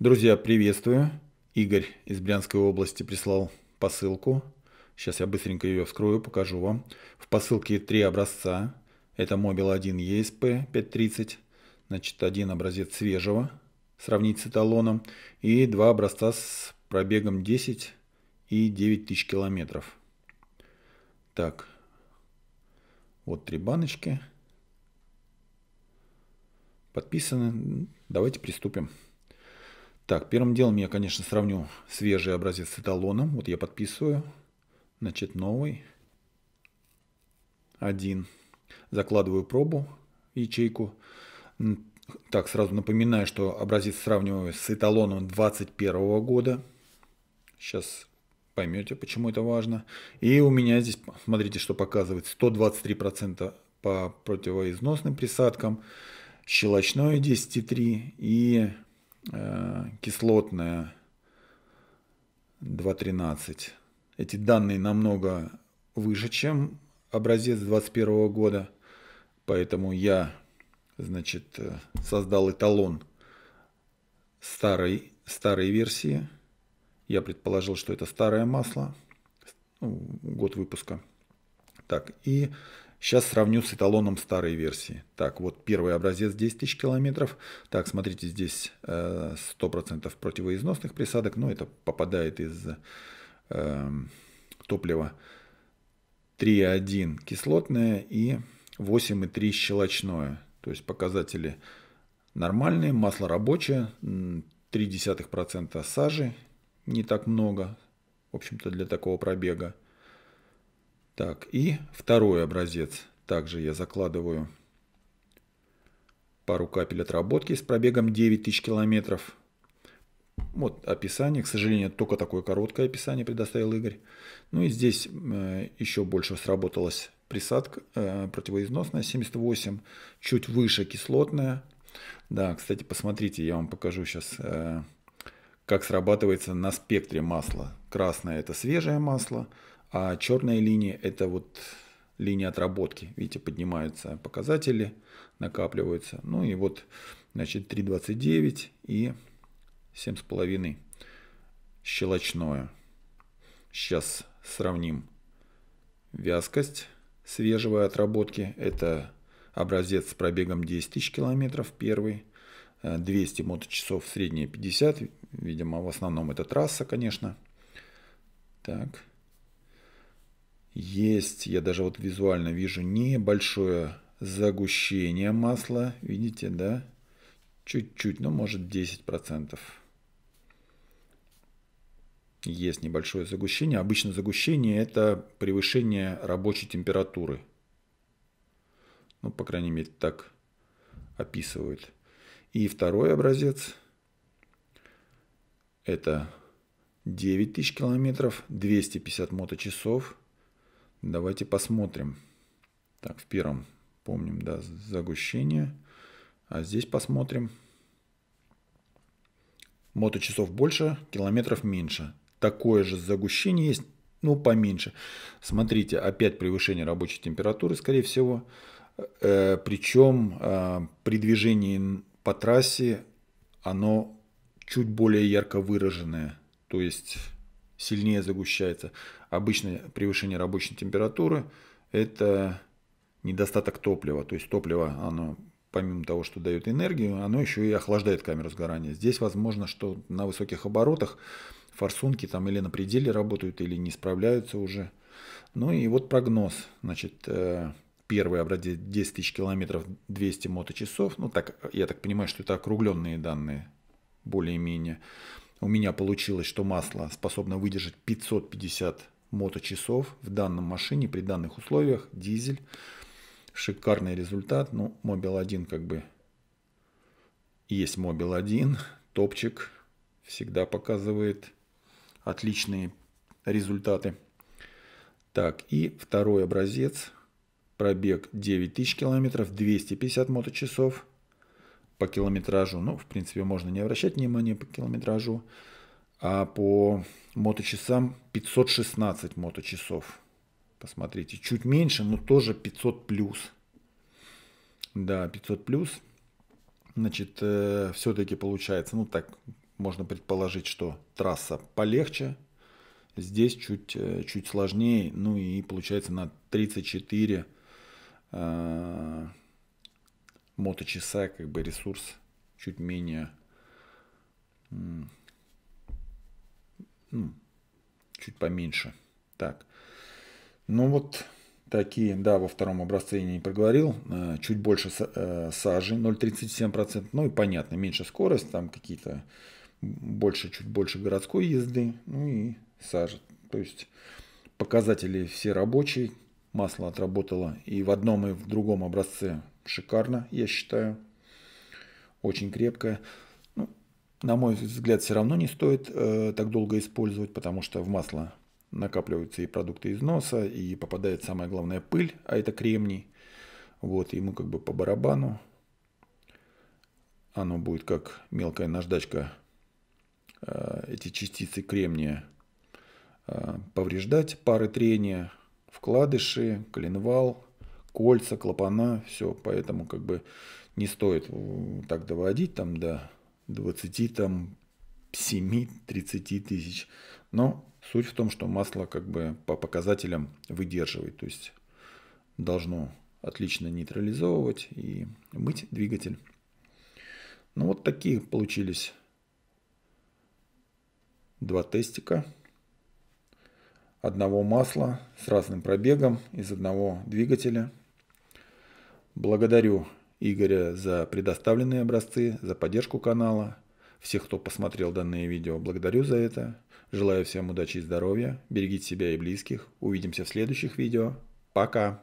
Друзья, приветствую. Игорь из Брянской области прислал посылку. Сейчас я быстренько ее вскрою, покажу вам. В посылке три образца. Это Мобил 1 ESP 530. Значит, один образец свежего, сравнить с эталоном. И два образца с пробегом 10 и 9 тысяч километров. Так, вот три баночки. Подписаны. Давайте приступим. Так, первым делом я, конечно, сравню свежий образец с эталоном. Вот я подписываю. Значит, новый. Один. Закладываю пробу, ячейку. Так, сразу напоминаю, что образец сравниваю с эталоном 2021 года. Сейчас поймете, почему это важно. И у меня здесь, смотрите, что показывает. 123% по противоизносным присадкам, щелочное 10,3 и Э, кислотная 2.13. Эти данные намного выше, чем образец 2021 года. Поэтому я значит, э, создал эталон старой, старой версии. Я предположил, что это старое масло, ну, год выпуска. Так, и Сейчас сравню с эталоном старой версии. Так, вот первый образец 10 тысяч километров. Так, смотрите, здесь 100% э, противоизносных присадок. Но ну, это попадает из э, топлива. 3,1 кислотное и 8,3 щелочное. То есть показатели нормальные, масло рабочее, 0,3% сажи, не так много, в общем-то, для такого пробега. Так, и второй образец. Также я закладываю пару капель отработки с пробегом 9000 километров. Вот описание. К сожалению, только такое короткое описание предоставил Игорь. Ну и здесь э, еще больше сработалась присадка э, противоизносная 78, чуть выше кислотная. Да, кстати, посмотрите, я вам покажу сейчас, э, как срабатывается на спектре масла. Красное – это свежее масло – а черная линия – это вот линия отработки. Видите, поднимаются показатели, накапливаются. Ну и вот, значит, 3,29 и 7,5 щелочное. Сейчас сравним вязкость свежего отработки. Это образец с пробегом 10 тысяч километров, первый. 200 э, моточасов, средние 50. Видимо, в основном это трасса, конечно. Так, есть, я даже вот визуально вижу небольшое загущение масла, видите, да? Чуть-чуть, ну может 10%. Есть небольшое загущение. Обычно загущение это превышение рабочей температуры. Ну, по крайней мере, так описывают. И второй образец это 9000 километров, 250 моточасов – Давайте посмотрим. Так, в первом помним, да, загущение. А здесь посмотрим. Моточасов больше, километров меньше. Такое же загущение есть, ну, поменьше. Смотрите, опять превышение рабочей температуры, скорее всего. Э, причем э, при движении по трассе оно чуть более ярко выраженное, то есть сильнее загущается обычное превышение рабочей температуры – это недостаток топлива. То есть топливо, оно помимо того, что дает энергию, оно еще и охлаждает камеру сгорания. Здесь возможно, что на высоких оборотах форсунки там или на пределе работают, или не справляются уже. Ну и вот прогноз. Значит, э, первый оборот 10 тысяч километров 200 моточасов. Ну так, я так понимаю, что это округленные данные более-менее. У меня получилось, что масло способно выдержать 550 моточасов в данном машине при данных условиях. Дизель. Шикарный результат. Ну, Мобил 1 как бы есть Мобил 1. Топчик всегда показывает отличные результаты. Так, и второй образец. Пробег 9000 километров, 250 моточасов по километражу. Ну, в принципе, можно не обращать внимания по километражу а по моточасам 516 моточасов. Посмотрите, чуть меньше, но тоже 500 плюс. Да, 500 плюс. Значит, э, все-таки получается, ну так можно предположить, что трасса полегче, здесь чуть, э, чуть сложнее, ну и получается на 34 э, моточаса как бы ресурс чуть менее ну, чуть поменьше. Так. Ну вот такие, да, во втором образце я не проговорил. Э, чуть больше э, сажи, 0,37%. Ну и понятно, меньше скорость, там какие-то больше, чуть больше городской езды, ну и сажа. То есть показатели все рабочие, масло отработало и в одном, и в другом образце шикарно, я считаю. Очень крепкое на мой взгляд, все равно не стоит э, так долго использовать, потому что в масло накапливаются и продукты износа, и попадает самое главное пыль, а это кремний. Вот, ему как бы по барабану. Оно будет как мелкая наждачка э, эти частицы кремния э, повреждать. Пары трения, вкладыши, коленвал, кольца, клапана, все. Поэтому как бы не стоит так доводить там до... Да 20 там 7-30 тысяч. Но суть в том, что масло как бы по показателям выдерживает, то есть должно отлично нейтрализовывать и мыть двигатель. Ну вот такие получились два тестика одного масла с разным пробегом из одного двигателя. Благодарю Игоря за предоставленные образцы, за поддержку канала. Всех, кто посмотрел данное видео, благодарю за это. Желаю всем удачи и здоровья. Берегите себя и близких. Увидимся в следующих видео. Пока!